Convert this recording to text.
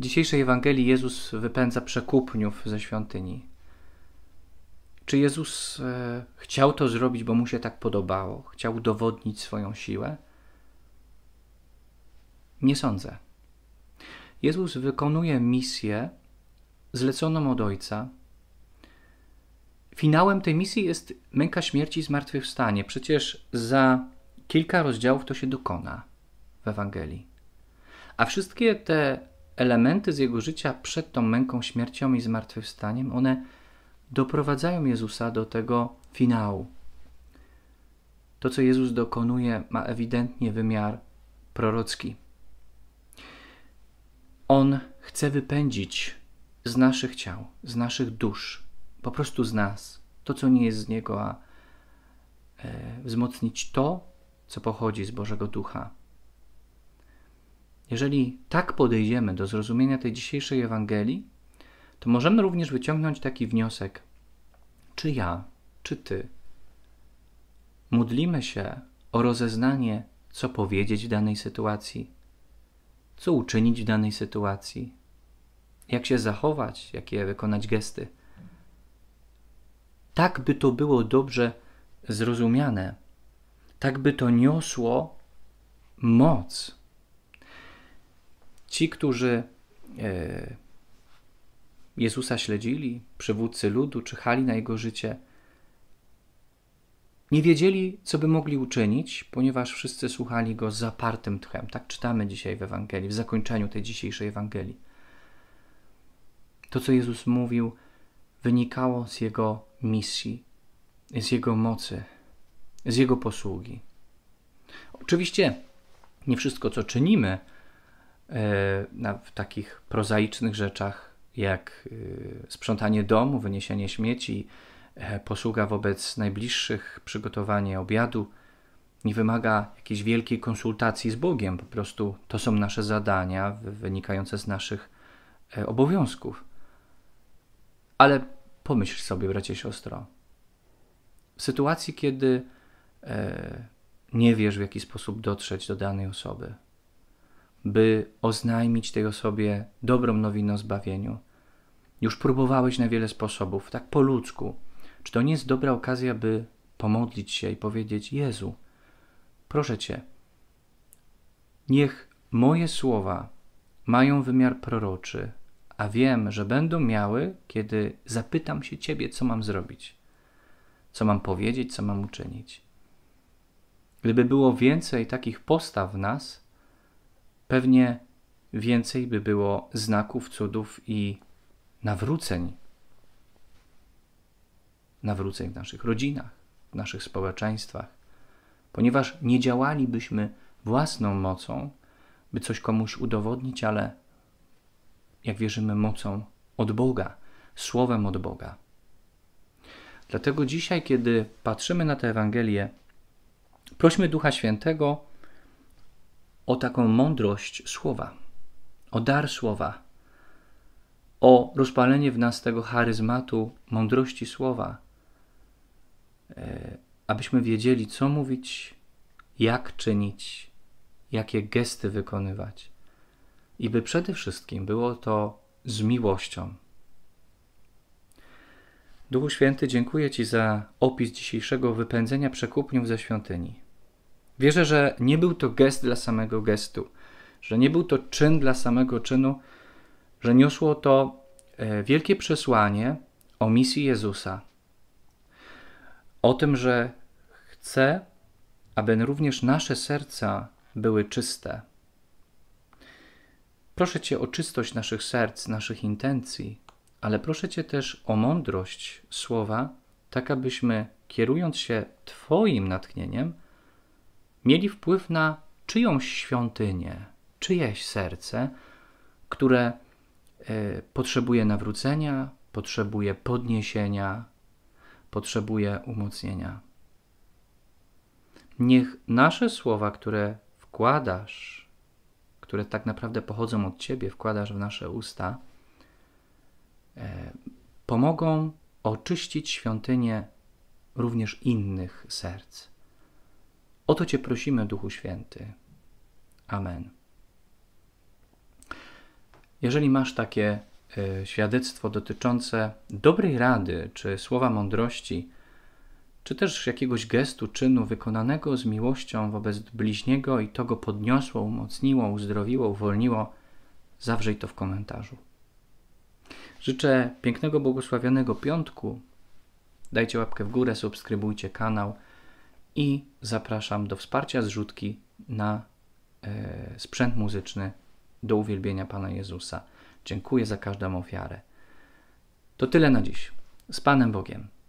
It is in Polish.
dzisiejszej Ewangelii Jezus wypędza przekupniów ze świątyni. Czy Jezus e, chciał to zrobić, bo mu się tak podobało? Chciał udowodnić swoją siłę? Nie sądzę. Jezus wykonuje misję zleconą od Ojca. Finałem tej misji jest męka śmierci i zmartwychwstanie. Przecież za kilka rozdziałów to się dokona w Ewangelii. A wszystkie te elementy z jego życia przed tą męką, śmiercią i zmartwychwstaniem, one doprowadzają Jezusa do tego finału. To, co Jezus dokonuje, ma ewidentnie wymiar prorocki. On chce wypędzić z naszych ciał, z naszych dusz, po prostu z nas, to, co nie jest z Niego, a e, wzmocnić to, co pochodzi z Bożego Ducha. Jeżeli tak podejdziemy do zrozumienia tej dzisiejszej Ewangelii, to możemy również wyciągnąć taki wniosek: czy ja, czy ty modlimy się o rozeznanie, co powiedzieć w danej sytuacji, co uczynić w danej sytuacji, jak się zachować, jakie wykonać gesty. Tak, by to było dobrze zrozumiane, tak, by to niosło moc Ci, którzy e, Jezusa śledzili, przywódcy ludu, czyhali na jego życie, nie wiedzieli, co by mogli uczynić, ponieważ wszyscy słuchali go z zapartym tchem. Tak czytamy dzisiaj w Ewangelii, w zakończeniu tej dzisiejszej Ewangelii. To, co Jezus mówił, wynikało z jego misji, z jego mocy, z jego posługi. Oczywiście nie wszystko, co czynimy, E, na, w takich prozaicznych rzeczach jak e, sprzątanie domu, wyniesienie śmieci, e, posługa wobec najbliższych, przygotowanie obiadu. Nie wymaga jakiejś wielkiej konsultacji z Bogiem, po prostu to są nasze zadania wynikające z naszych obowiązków. Ale pomyśl sobie, bracie, siostro, w sytuacji, kiedy nie wiesz, w jaki sposób dotrzeć do danej osoby, by oznajmić tej osobie dobrą nowinę o zbawieniu. Już próbowałeś na wiele sposobów, tak po ludzku. Czy to nie jest dobra okazja, by pomodlić się i powiedzieć: Jezu, proszę Cię, niech moje słowa mają wymiar proroczy, a wiem, że będą miały, kiedy zapytam się Ciebie, co mam zrobić, co mam powiedzieć, co mam uczynić. Gdyby było więcej takich postaw w nas, pewnie więcej by było znaków, cudów i nawróceń. Nawróceń w naszych rodzinach, w naszych społeczeństwach, ponieważ nie działalibyśmy własną mocą, by coś komuś udowodnić, ale jak wierzymy, mocą od Boga, słowem od Boga. Dlatego dzisiaj, kiedy patrzymy na tę Ewangelię, prośmy Ducha Świętego, o taką mądrość słowa, o dar słowa, o rozpalenie w nas tego charyzmatu mądrości słowa, e, abyśmy wiedzieli, co mówić, jak czynić, jakie gesty wykonywać. I by przede wszystkim było to z miłością. Duchu Święty, dziękuję Ci za opis dzisiejszego wypędzenia przekupniów ze świątyni. Wierzę, że nie był to gest dla samego gestu, że nie był to czyn dla samego czynu, że niosło to e, wielkie przesłanie o misji Jezusa, o tym, że chce, aby również nasze serca były czyste. Proszę Cię o czystość naszych serc, naszych intencji, ale proszę Cię też o mądrość słowa, tak abyśmy, kierując się Twoim natchnieniem, mieli wpływ na czyjąś świątynię, czyjeś serce, które e, potrzebuje nawrócenia, potrzebuje podniesienia, potrzebuje umocnienia. Niech nasze słowa, które wkładasz, które tak naprawdę pochodzą od Ciebie, wkładasz w nasze usta, e, pomogą oczyścić świątynię również innych serc. O to Cię prosimy, Duchu Święty. Amen. Jeżeli masz takie y, świadectwo dotyczące dobrej rady, czy słowa mądrości, czy też jakiegoś gestu, czynu wykonanego z miłością wobec bliźniego i to go podniosło, umocniło, uzdrowiło, uwolniło, zawrzej to w komentarzu. Życzę pięknego, błogosławionego piątku. Dajcie łapkę w górę, subskrybujcie kanał i zapraszam do wsparcia zrzutki na e, sprzęt muzyczny do uwielbienia Pana Jezusa. Dziękuję za każdą ofiarę. To tyle na dziś. Z Panem Bogiem.